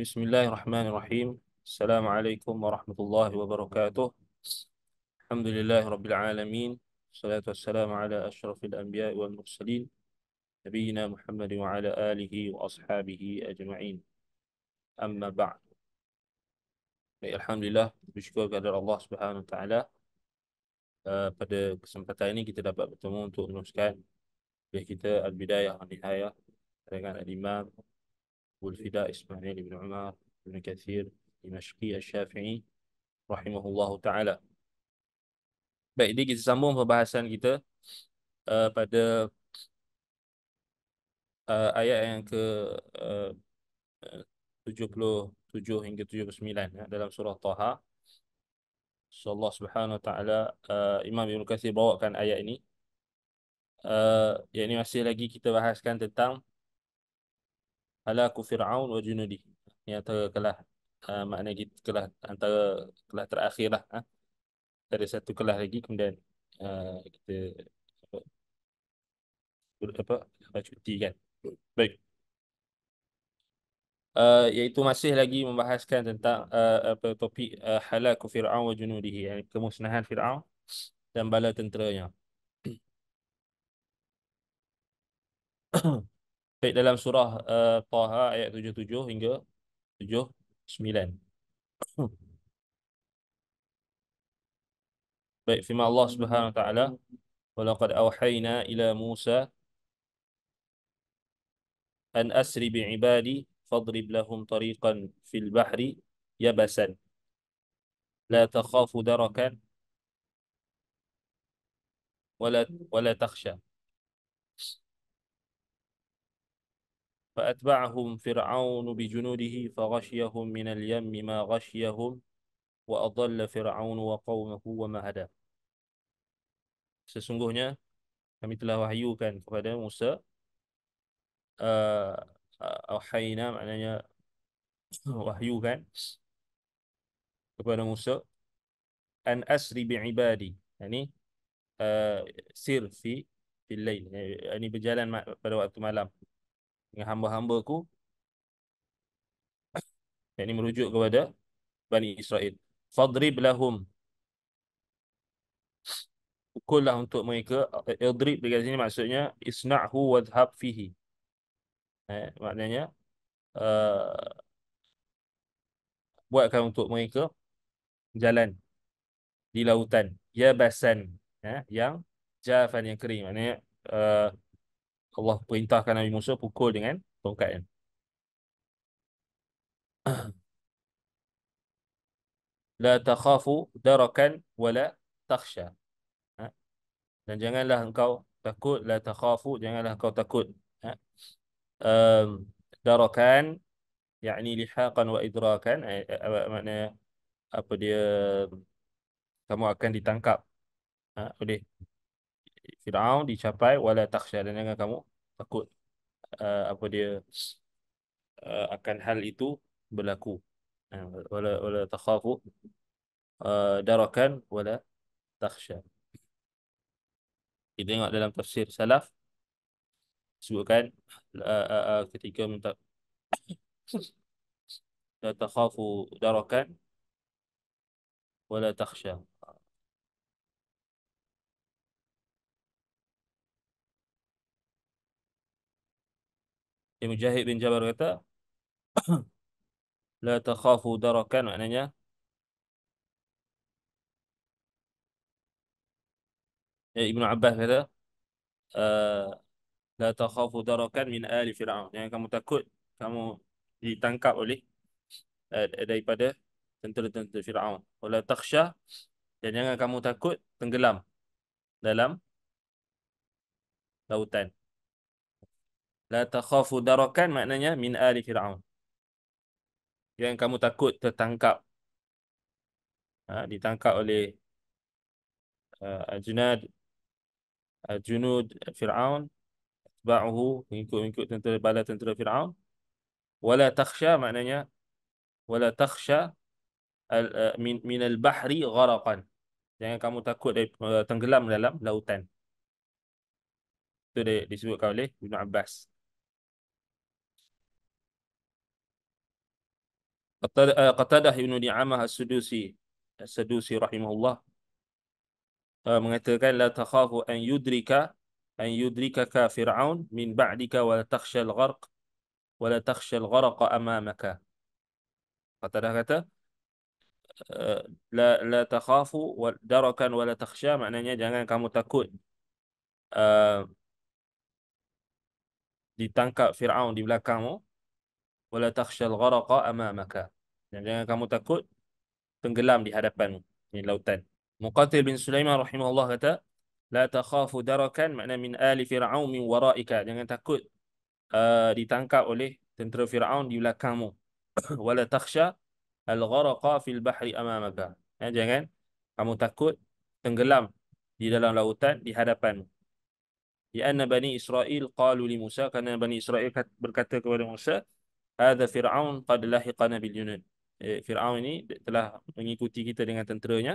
بسم الله الرحمن الرحيم السلام عليكم ورحمة الله وبركاته الحمد لله رب العالمين والصلاة والسلام على أشرف الأنبياء والمرسلين نبينا محمد وعلى آله وأصحابه أجمعين أما بعد الحمد لله bersyukur kepada الله سبحانه وتعالى pada kesempatan ini kita dapat bertemu untuk meneruskan kita Al-Bidayah al Nihayah dengan Al-Imam والفداء إسماعيل بن عمار بن كثير دمشقي الشافعي رحمه الله تعالى Baik, jadi kita sambung perbahasan kita uh, pada uh, ayat yang ke eh, uh, 77 hingga 79 ya, dalam surah Taha. So Allah Subhanahu Wa Taala Imam Ibnu Katsir bawakan ayat ini. Uh, yang ini masih lagi kita bahaskan tentang halaku fir'aun wa junudi ni antara kelas uh, ah, makna kita kelas antara kelas terakhirlah ha? Ah. ada satu kelas lagi kemudian uh, kita apa, apa apa cuti kan baik uh, iaitu masih lagi membahaskan tentang uh, apa topik uh, halaku fir'aun wa junudihi yani kemusnahan fir'aun dan bala tenteranya baik dalam surah uh, eh, Taha ayat 77 hingga 79 baik firman Allah Subhanahu wa taala walaqad awhayna ila Musa an asri bi ibadi fadrib lahum tariqan fil bahri yabasan la takhafu darakan wala wala takhsha فأتبعهم فرعون بجنوده فغشيهم من اليم ما غشيهم وأضل فرعون وقومه وما هدى Sesungguhnya kami telah wahyukan kepada Musa eh, eh, Awhayna uh, uh, maknanya wahyukan kepada Musa An asri bi'ibadi Ini uh, eh, sir fi, fi lain Ini berjalan pada waktu malam dengan hamba-hambaku. Yang ini merujuk kepada Bani Israel. Fadrib lahum. Pukullah untuk mereka. Idrib dekat sini maksudnya isna'hu wadhab fihi. Eh, maknanya uh, buatkan untuk mereka jalan di lautan. Yabasan. Eh, yang jafan yang kering. Maknanya uh, Allah perintahkan Nabi Musa pukul dengan tongkat kan. La takhafu darakan wala takhsha. Ha? Dan janganlah engkau takut. La takhafu, janganlah engkau takut. Ha? Um, darakan, yakni lihaqan wa idrakan. Eh, eh, apa makna, apa dia, kamu akan ditangkap. Ha? Boleh. Fir'aun dicapai wala takhsha dan jangan kamu takut uh, apa dia uh, akan hal itu berlaku wala wala takhafu uh, darakan wala takhsha kita tengok dalam tafsir salaf sebutkan ketika minta la takhafu darakan wala takhsha Mujahid bin Jabar kata la takhafu darakan maknanya ya Ibnu Abbas kata eh, la takhafu darakan min ali fir'aun jangan kamu takut kamu ditangkap oleh uh, daripada tentera-tentera fir'aun wala takhsha dan jangan kamu takut tenggelam dalam lautan La takhafu darakan maknanya min ali fir'aun. Yang kamu takut tertangkap. Ha, ditangkap oleh uh, Ajunad Junud Fir'aun Ba'uhu Mengikut-mengikut tentera bala tentera Fir'aun Wala takhsha maknanya Wala takhsha al, uh, min, Minal bahri gharaqan Jangan kamu takut dari, uh, tenggelam dalam lautan Itu dia disebutkan oleh Ibn Abbas Eh, Qatadah Ibn Ni'amah As-Sudusi As-Sudusi Rahimahullah uh, mengatakan la takhafu an yudrika an yudrikaka fir'aun min ba'dika wa la takhsha al-gharq wa la takhsha al-gharq amamaka Qatadah kata eh, la la takhafu darakan wa la takhsha maknanya jangan kamu takut uh, ditangkap Fir'aun di belakangmu wala takhshal gharaqa amamaka. Jangan kamu takut tenggelam di hadapan ni lautan. Muqatil bin Sulaiman rahimahullah kata, la takhafu darakan makna min ali fir'aun min waraika. Jangan takut uh, ditangkap oleh tentera Fir'aun di belakangmu. wala takhsha al-gharaqa fil bahri amamaka. Ya, jangan kamu takut tenggelam di dalam lautan di hadapan. Ya anna bani Israel qalu li Musa kana bani Israel berkata kepada Musa ada fir'aun qad lahiqana bil yunan eh, fir'aun ini telah mengikuti kita dengan tenteranya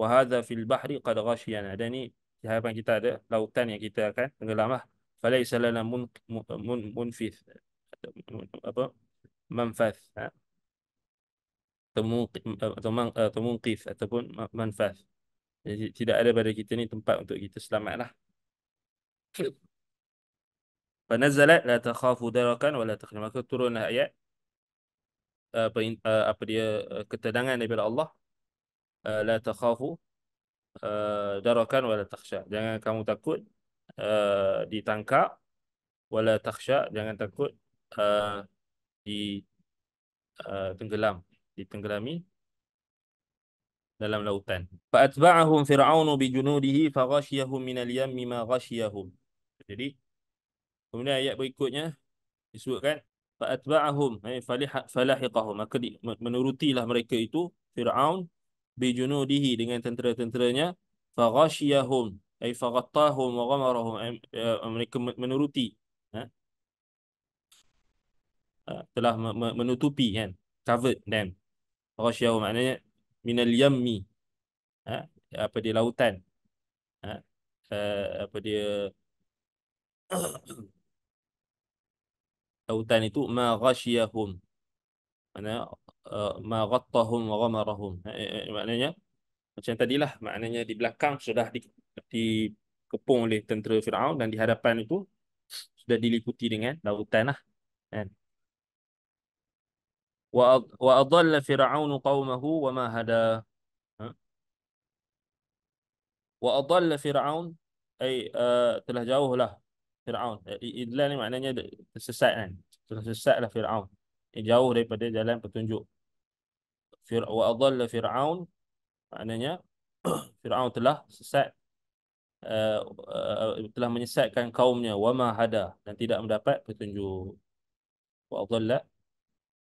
wa fil bahri qad ghashiyana dan ini, di hadapan kita ada lautan yang kita akan tenggelamlah falaisa lana mun, mun, mun, munfith apa manfath ha? Eh, atau eh, munqif ataupun manfath jadi tidak ada pada kita ni tempat untuk kita selamatlah Panazala la takhafu darakan wa la takhafu. Maka turunlah ayat. Apa, apa dia ketenangan daripada Allah. La takhafu darakan wa la takhsha. Jangan kamu takut ditangkap. Wa la takhsha. Jangan takut di tenggelam. Ditenggelami dalam lautan. Fa'atba'ahum fir'aunu bi junudihi faghashiyahum min al-yamm ma ghashiyahum. Jadi Kemudian ayat berikutnya disebutkan fa'atba'ahum eh, ay falahiqahum maka menurutilah mereka itu Firaun bi junudihi dengan tentera-tenteranya faghashiyahum ay faghattahum wa ghamarahum eh, eh, mereka menuruti ha. Ha, telah menutupi kan covered them faghashiyahum maknanya min al-yammi ha, apa dia lautan apa dia tautan itu ma ghasyahum mana eh, ma ghattahum wa ghamarahum eh, eh, maknanya macam tadilah maknanya di belakang sudah di, dikepung oleh tentera Firaun dan di hadapan itu sudah diliputi dengan lautanlah kan wa wa adalla fir'aun qaumahu wa ma hada ha? wa adalla fir'aun ai telah jauhlah Fir'aun. Eh, Idlal ni maknanya tersesat kan. Tersesat lah Fir'aun. Eh, jauh daripada jalan petunjuk. Fir wa adalla Fir'aun. Maknanya Fir'aun telah sesat. Uh, uh, telah menyesatkan kaumnya. Wa ma hada. Dan tidak mendapat petunjuk. Wa adalla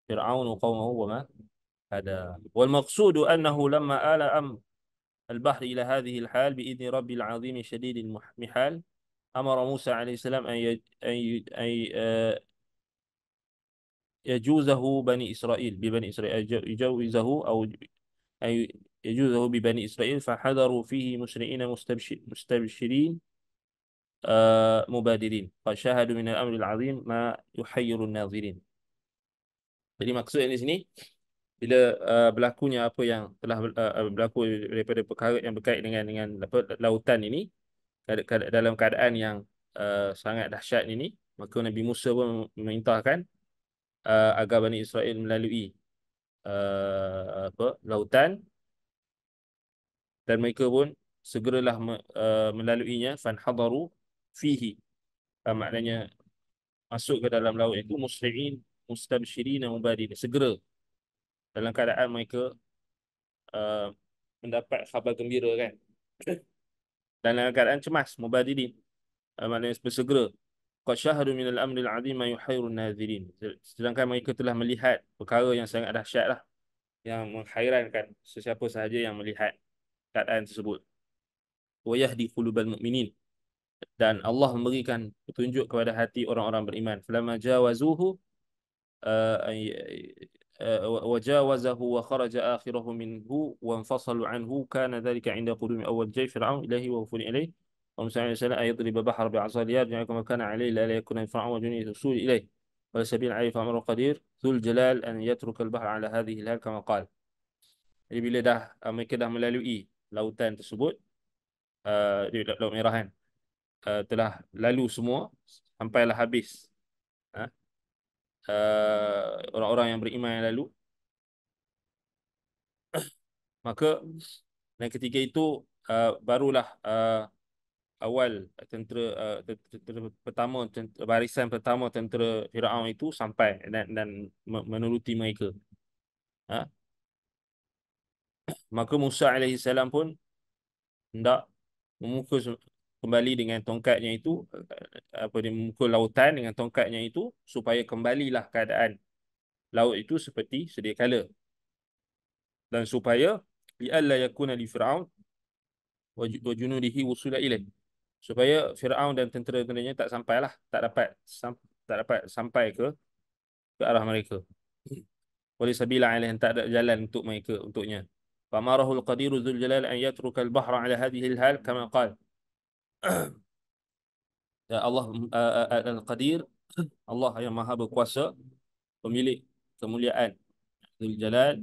Fir'aun wa qawmahu wa ma hada. Wal maksudu annahu lama ala am al-bahri ila hadhi hal bi idni rabbil azimi syadidil mihal. أمر موسى عليه السلام أن أن آه، يجوزه بني إسرائيل ببني إسرائيل يجوزه أو أن يجوزه ببني إسرائيل فحذروا فيه مسرعين مستبشرين آه، مبادرين فشاهدوا من الأمر العظيم ما يحير الناظرين Jadi maksudnya di sini bila uh, berlakunya apa yang telah uh, berlaku daripada perkara yang berkait dengan dengan apa, lautan ini dalam keadaan yang uh, sangat dahsyat ini maka Nabi Musa pun memerintahkan uh, agar Bani Israel melalui uh, apa lautan dan mereka pun segeralah me, uh, melaluinya fan hadaru fihi uh, maknanya masuk ke dalam laut itu musyrikin, mustabshirin mubadirin segera dalam keadaan mereka uh, mendapat khabar gembira kan dan dalam keadaan cemas mubadidi eh, maknanya bersegera qashahru min al-amri al-azim ma yuhayru nadhirin sedangkan mereka telah melihat perkara yang sangat dahsyatlah yang menghairankan sesiapa sahaja yang melihat keadaan tersebut wa yahdi qulubal mu'minin dan Allah memberikan petunjuk kepada hati orang-orang beriman falamma jawazuhu eh, آه، وجاوزه وخرج آخره منه وانفصلوا عنه كان ذلك عند قدوم أول جيش فرعون إليه ووفون إليه وموسى عليه السلام أن يضرب بحر بعصا ليرجع كما كان عليه لا يكون فرعون وجنيه الرسول إليه ولا سبيل عليه فأمر القدير ذو الجلال أن يترك البحر على هذه الهال كما قال Jadi bila dah ah, mereka dah melalui lautan tersebut uh, Laut Merah kan uh, Telah lalu semua Sampailah habis Eh, orang-orang uh, yang beriman yang lalu maka dan ketika itu uh, barulah uh, awal tentera, uh, tentera, tentera pertama tentera, barisan pertama tentera Firaun itu sampai dan, dan menuruti mereka ha? maka Musa alaihi salam pun hendak memukul kembali dengan tongkatnya itu eh, apa dia memukul lautan dengan tongkatnya itu supaya kembalilah keadaan laut itu seperti sedia kala dan supaya bialla yakuna li fir'aun wa junudihi wusula ilaih supaya fir'aun dan tentera-tenteranya tak sampailah tak dapat sam, tak dapat sampai ke ke arah mereka boleh sabila alaih tak ada jalan untuk mereka untuknya famarahul qadiru dzul jalal an yatruka al-bahra ala hadhihi al kama qala ya Allah uh, Al-Qadir Allah yang maha berkuasa Pemilik kemuliaan Jalal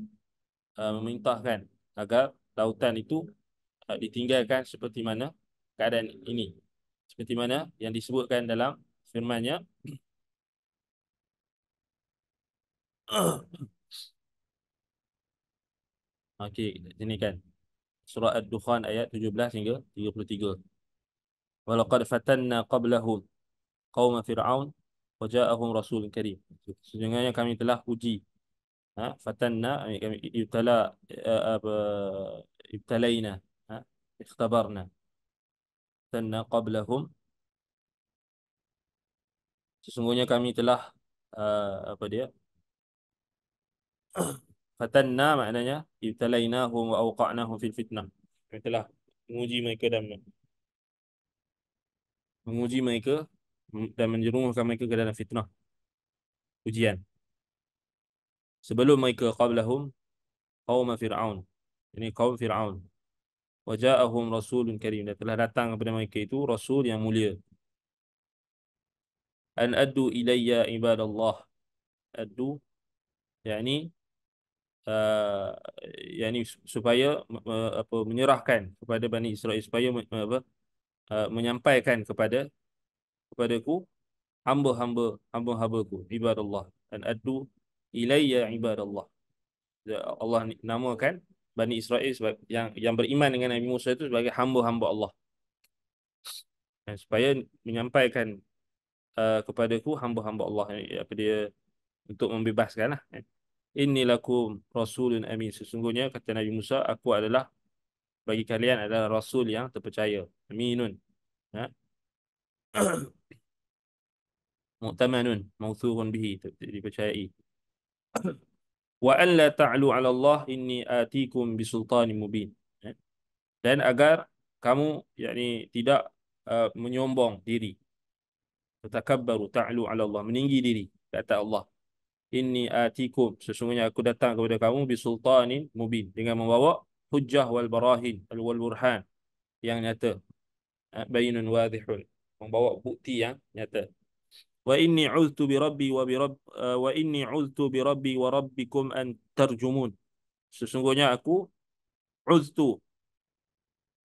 uh, Memintahkan agar lautan itu uh, Ditinggalkan seperti mana Keadaan ini Seperti mana yang disebutkan dalam Firmannya Okey, ini kan Surah Ad-Dukhan ayat 17 hingga 33 walaqad fatanna qablahum qauma fir'aun wa ja'ahum rasulun karim sesungguhnya kami telah uji ha fatanna kami ibtala eh, eh, apa ibtalaina ha ikhtabarna fatanna qablahum sesungguhnya kami telah eh, apa dia fatanna maknanya ibtalainahum wa awqa'nahum fil fitnah kami telah menguji mereka dan mereka menguji mereka dan menjerumuskan mereka ke dalam fitnah ujian sebelum mereka qablahum qaum fir'aun ini kaum fir'aun waja'ahum rasulun karim dan telah datang kepada mereka itu rasul yang mulia an addu ilayya ibadallah addu yakni uh, yakni supaya uh, apa menyerahkan kepada Bani Israel supaya uh, apa Uh, menyampaikan kepada kepadaku hamba-hamba hamba-hambaku Allah dan adu ilayya ibadallah Allah ya, Allah namakan Bani Israel yang yang beriman dengan Nabi Musa itu sebagai hamba-hamba Allah dan supaya menyampaikan uh, ku hamba-hamba Allah eh, apa dia untuk membebaskanlah eh. innilakum rasulun amin sesungguhnya kata Nabi Musa aku adalah bagi kalian adalah rasul yang terpercaya. Aminun. Ya. Mu'tamanun, mauthuun bihi, dipercayai. Wa an la ta'lu 'ala Allah inni atikum bi sultanin mubin. Ya. Dan agar kamu yakni tidak uh, menyombong diri. Tatakabbaru ta'lu 'ala Allah, meninggi diri kata Allah. Inni atikum sesungguhnya aku datang kepada kamu bi sultanin mubin dengan membawa hujjah wal barahin wal burhan yang nyata ha, bayinun wadhihun membawa bukti yang nyata wa inni uztu bi rabbi wa bi rabb eh, wa inni uztu bi rabbi wa rabbikum an tarjumun sesungguhnya aku uztu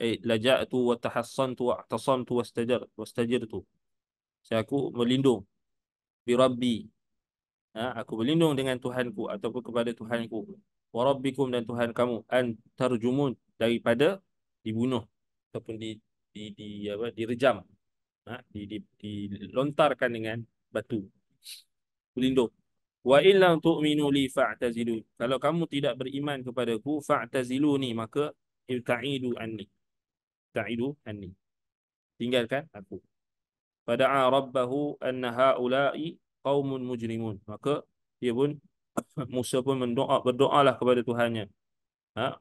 eh laja'tu wa tahassantu wa tasantu wa stajar wa stajirtu saya aku melindung bi rabbi ha, aku berlindung dengan tuhanku ataupun kepada tuhanku wa rabbikum dan tuhan kamu an tarjumun daripada dibunuh ataupun di di di apa direjam ha di di lontarkan dengan batu pelindung Wa illam tu'minu li fa'tazilu. Kalau kamu tidak beriman kepadaku fa'tazilu ni maka ta'idu anni. Ta'idu anni. Tinggalkan aku. Pada rabbahu anna ha'ula'i qaumun mujrimun. Maka dia pun Musa pun mendoa berdoalah kepada Tuhannya. Ha?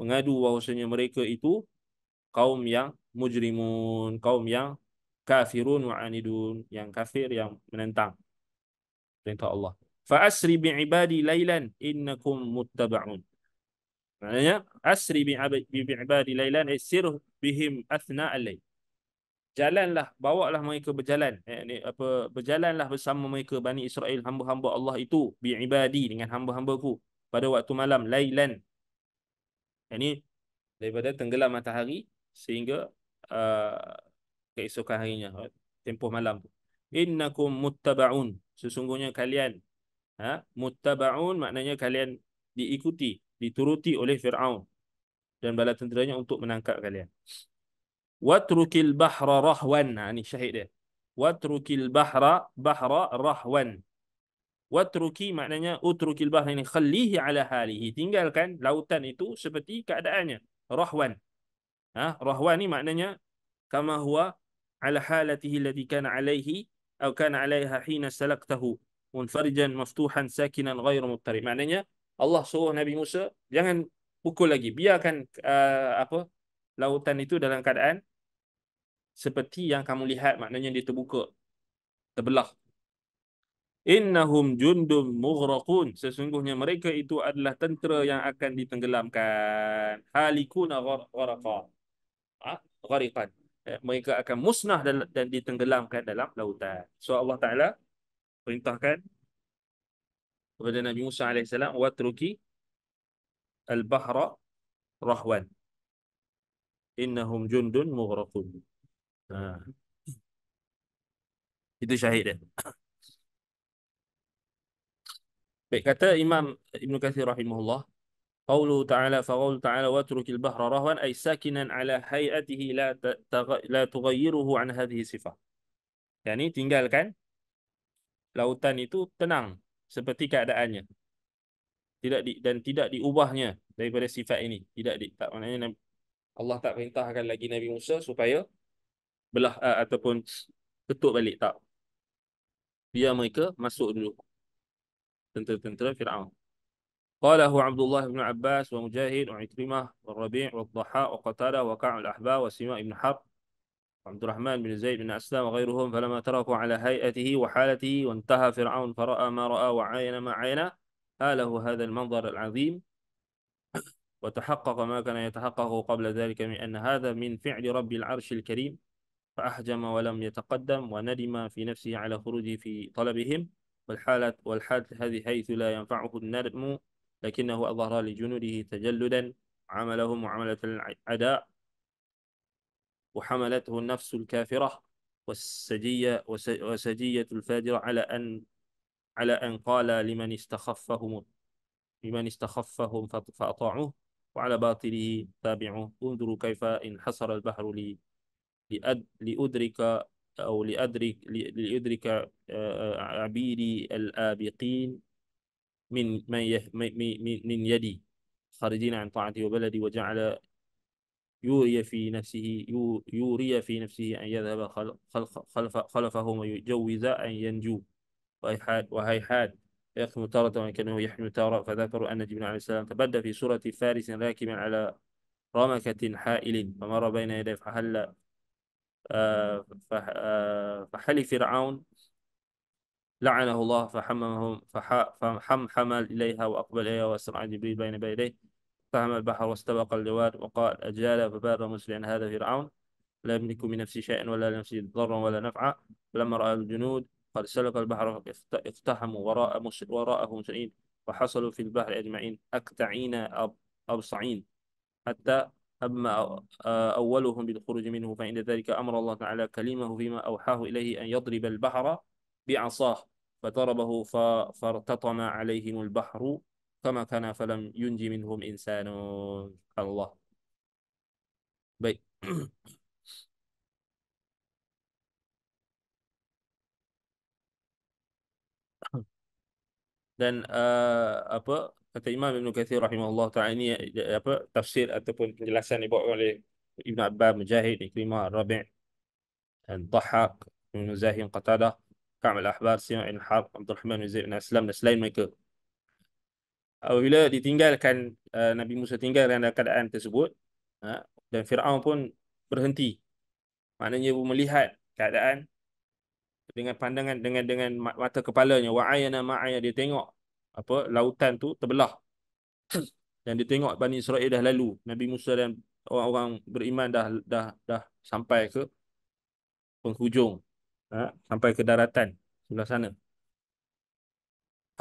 Mengadu bahawasanya mereka itu kaum yang mujrimun, kaum yang kafirun wa'anidun, yang kafir yang menentang perintah Allah. Fa asri bi ibadi lailan innakum muttaba'un. Maknanya asri bi ibadi lailan isir bihim athna al-lail jalanlah bawa lah mereka berjalan eh, apa berjalanlah bersama mereka bani Israel hamba-hamba Allah itu bi dengan hamba-hambaku pada waktu malam lailan yakni eh, daripada tenggelam matahari sehingga uh, keesokan harinya eh, tempoh malam tu innakum muttabaun sesungguhnya kalian ha muttabaun maknanya kalian diikuti dituruti oleh Firaun dan bala tenteranya untuk menangkap kalian واترك البحر رهوا يعني شهيد dia واترك البحر بحر رهوا Watruki maknanya utrukil bahra ini khallihi ala halihi. Tinggalkan lautan itu seperti keadaannya. Rahwan. Ha? Rahwan ni maknanya kama huwa ala halatihi alladhi kana alaihi atau kana alaiha hina salaktahu munfarijan maftuhan sakinan ghairu muttari. Maknanya Allah suruh Nabi Musa jangan pukul lagi. Biarkan uh, apa lautan itu dalam keadaan seperti yang kamu lihat maknanya dia terbuka terbelah innahum jundum mughraqun sesungguhnya mereka itu adalah tentera yang akan ditenggelamkan halikuna ghoraqa ha? ghariqan eh, mereka akan musnah dan ditenggelamkan dalam lautan so Allah taala perintahkan kepada Nabi Musa alaihi salam truki al-bahra rahwan innahum jundun mughraqun Ha. Itu syahid dia. Baik kata Imam Ibn Kathir rahimahullah. Qawlu ta'ala fa qawlu ta'ala wa turukil bahra rahwan ay sakinan ala hayatihi la la tughayyiruhu an hadhihi sifah. Yani tinggalkan lautan itu tenang seperti keadaannya. Tidak di, dan tidak diubahnya daripada sifat ini. Tidak di, tak maknanya Allah tak perintahkan lagi Nabi Musa supaya belah uh, ataupun ketuk balik tak. Biar mereka masuk dulu. Tentera-tentera Fir'aun. قاله عبد الله بن عباس ومجاهد وعكرمة والربيع والضحاء وقتادة وكعب الأحباء وسماء بن حرب وعبد الرحمن بن زيد بن أسلام وغيرهم فلما تركوا على هيئته وحالته وانتهى فرعون فرأى ما رأى وعاين ما عاين آله هذا المنظر العظيم وتحقق ما كان يتحقق قبل ذلك من أن هذا من فعل رب العرش الكريم فأحجم ولم يتقدم وندم في نفسه على خروجه في طلبهم والحالة والحالة هذه حيث لا ينفعه الندم لكنه أظهر لجنوده تجلدا عمله معاملة العداء وحملته النفس الكافرة والسجية وسجية الفاجرة على أن على أن قال لمن استخفهم لمن استخفهم فأطاعوه وعلى باطله تابعوه انظروا كيف انحصر البحر لي لأد... لأدرك أو لأدرك لأدرك آه، آه، عبيدي الآبقين من من من يدي خارجين عن طاعتي وبلدي وجعل يوري في نفسه يوري في نفسه أن يذهب خلف خلف خلفهم ويجوز أن ينجو وهيحاد وهيحاد يحمل تارة وكانه يحن تارة فذكروا أن جبريل عليه السلام تبدى في سورة فارس راكبا على رمكة حائل فمر بين يديه فهل آه، آه، فحلي فرعون لعنه الله فحممهم فحمحم إليها وأقبل إليها وأسرع جبريل بين بيديه فهم البحر واستبق اللواد وقال أجال فبار مسلما هذا فرعون لا يملك من نفسه شيئا ولا لنفسه ضرا ولا نفعا فلما رأى الجنود قد سلك البحر اقتحموا وراء وراءه مسلمين وحصلوا في البحر أجمعين أكتعين أبصعين حتى أما آه، أولهم بالخروج منه فإن ذلك أمر الله تعالى كلمه فيما أوحاه إليه أن يضرب البحر بعصاه فضربه فارتطم عليهم البحر كما كان فلم ينجي منهم إنسان الله بي. dan uh, apa kata Imam Ibn Kathir rahimahullah ta'ala ini eh, apa tafsir ataupun penjelasan dibuat oleh Ibn Abbas, Mujahid, Ikrimah, Rabi' dan Tahaq, Ibn Zahim, Qatadah, Ka'amal Ahbar, Sima Ibn Harb, Abdul Rahman, Ibn Zahid, Ibn Aslam dan selain mereka. Apabila ditinggalkan, eh, Nabi Musa tinggal dalam keadaan tersebut ha, dan Fir'aun pun berhenti. Maknanya melihat keadaan dengan pandangan dengan dengan mata kepalanya wa'ayana ma'aya dia tengok apa lautan tu terbelah dan dia tengok Bani Israel dah lalu Nabi Musa dan orang-orang beriman dah dah dah sampai ke penghujung ha? sampai ke daratan sebelah sana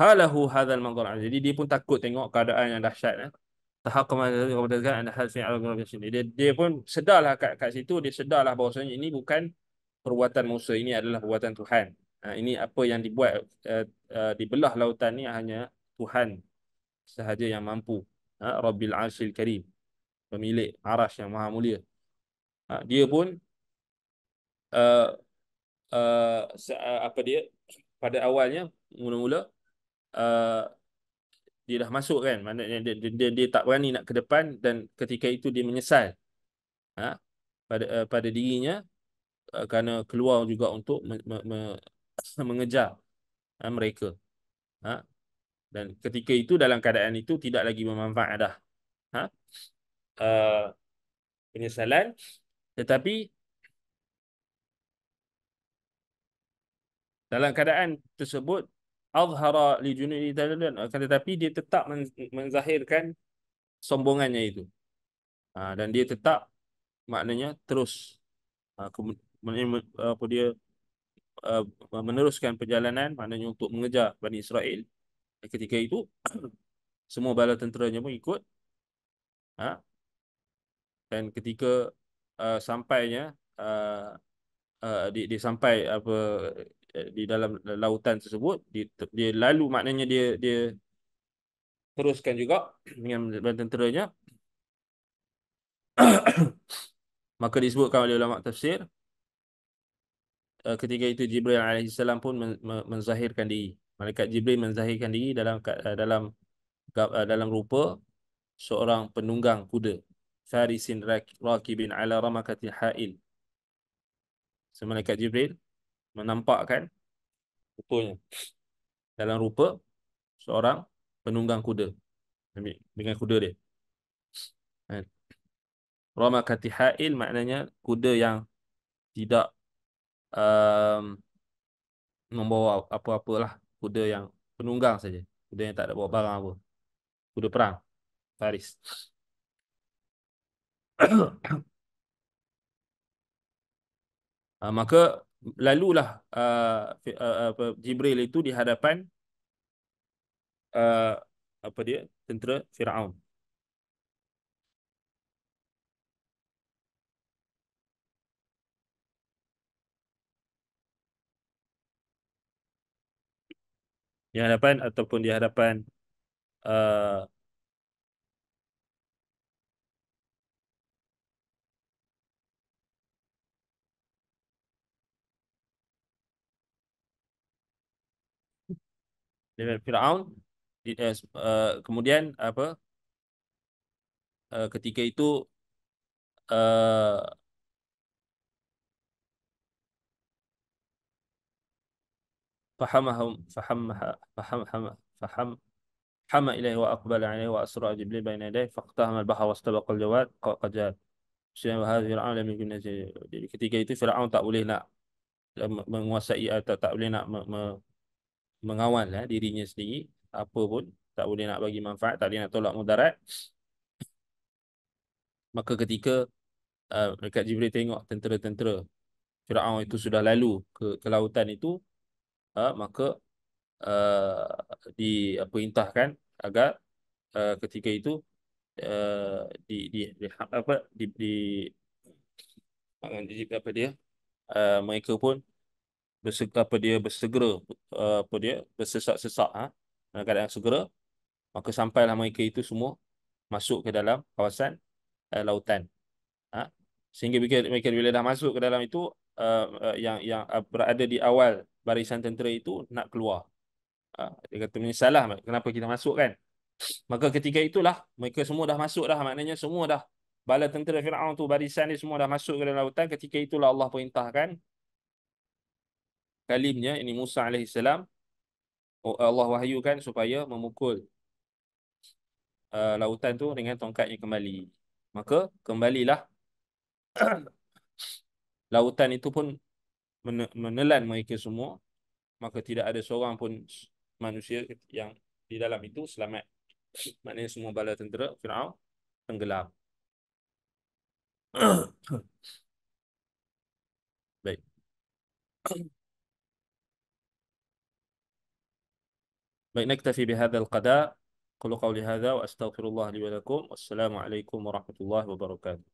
halahu hadzal manzar jadi dia pun takut tengok keadaan yang dahsyat eh tahaqqama qadatkan an hadzi al-rabbi dia dia pun sedarlah kat kat situ dia sedarlah bahawa ini bukan perbuatan Musa ini adalah perbuatan Tuhan Ah, ini apa yang dibuat uh, eh, uh, eh, di belah lautan ni hanya Tuhan sahaja yang mampu ha Rabbil Arsyil Karim pemilik arasy yang maha mulia ha, dia pun uh, uh, apa dia pada awalnya mula-mula uh, dia dah masuk kan maknanya dia, dia, dia, dia tak berani nak ke depan dan ketika itu dia menyesal ha, pada uh, pada dirinya uh, kerana keluar juga untuk me, me, me, mengejar ha, mereka. Ha? Dan ketika itu dalam keadaan itu tidak lagi bermanfaat dah. Ha? Uh, penyesalan. Tetapi dalam keadaan tersebut azhara li junudi talan tetapi dia tetap menzahirkan sombongannya itu. Ha, dan dia tetap maknanya terus ha, apa dia uh, meneruskan perjalanan maknanya untuk mengejar Bani Israel ketika itu semua bala tenteranya pun ikut ha? dan ketika uh, sampainya uh, uh, di, di sampai apa eh, di dalam lautan tersebut di, dia lalu maknanya dia dia teruskan juga dengan bala tenteranya maka disebutkan oleh ulama tafsir Eh, ketika itu Jibril alaihissalam pun menzahirkan diri. Malaikat Jibril menzahirkan diri dalam eh, dalam eh, dalam rupa seorang penunggang kuda. Farisin raqibin ala ramakati ha'il. So, Malaikat Jibril menampakkan rupanya dalam rupa seorang penunggang kuda. Dengan kuda dia. Kan? Ramakati ha'il maknanya kuda yang tidak um, membawa apa-apalah kuda yang penunggang saja kuda yang tak ada bawa barang apa kuda perang Faris uh, ah, maka lalulah uh, uh, apa Jibril itu di hadapan uh, apa dia tentera Firaun di hadapan ataupun di hadapan uh, eh, dengan Firaun uh, kemudian apa uh, ketika itu فحمهم فحمها فحم حم فحم حمى إليه وأقبل عليه وأسرع جبريل بين يديه فاقتهم البحر واستبق الجواد قجاد Sebab hari Fir'aun dia mungkin jadi ketika itu Fir'aun tak boleh nak menguasai atau tak boleh nak mengawal lah dirinya sendiri apa pun tak boleh nak bagi manfaat tak boleh nak tolak mudarat maka ketika uh, eh, mereka Jibril tengok tentera-tentera Fir'aun itu sudah lalu ke, ke lautan itu uh, maka uh, diperintahkan uh, agar uh, ketika itu uh, di, di, di apa di, di apa dia uh, mereka pun bersegera apa dia bersegera apa dia bersesak-sesak ha dalam yang segera maka sampailah mereka itu semua masuk ke dalam kawasan uh, lautan ha sehingga bila mereka bila dah masuk ke dalam itu uh, yang yang uh, berada di awal barisan tentera itu nak keluar. Uh, dia kata ini salah kenapa kita masuk kan? Maka ketika itulah mereka semua dah masuk dah maknanya semua dah bala tentera Firaun tu barisan dia semua dah masuk ke dalam lautan ketika itulah Allah perintahkan kalimnya ini Musa alaihi salam oh, Allah wahyukan supaya memukul uh, lautan tu dengan tongkatnya kembali. Maka kembalilah lautan itu pun menelan mereka semua maka tidak ada seorang pun manusia yang di dalam itu selamat maknanya semua bala tentera Firaun tenggelam baik baik naktafi bihadzal qada qulu qawli hadza wa astaghfirullah li wa lakum assalamu alaikum warahmatullahi wabarakatuh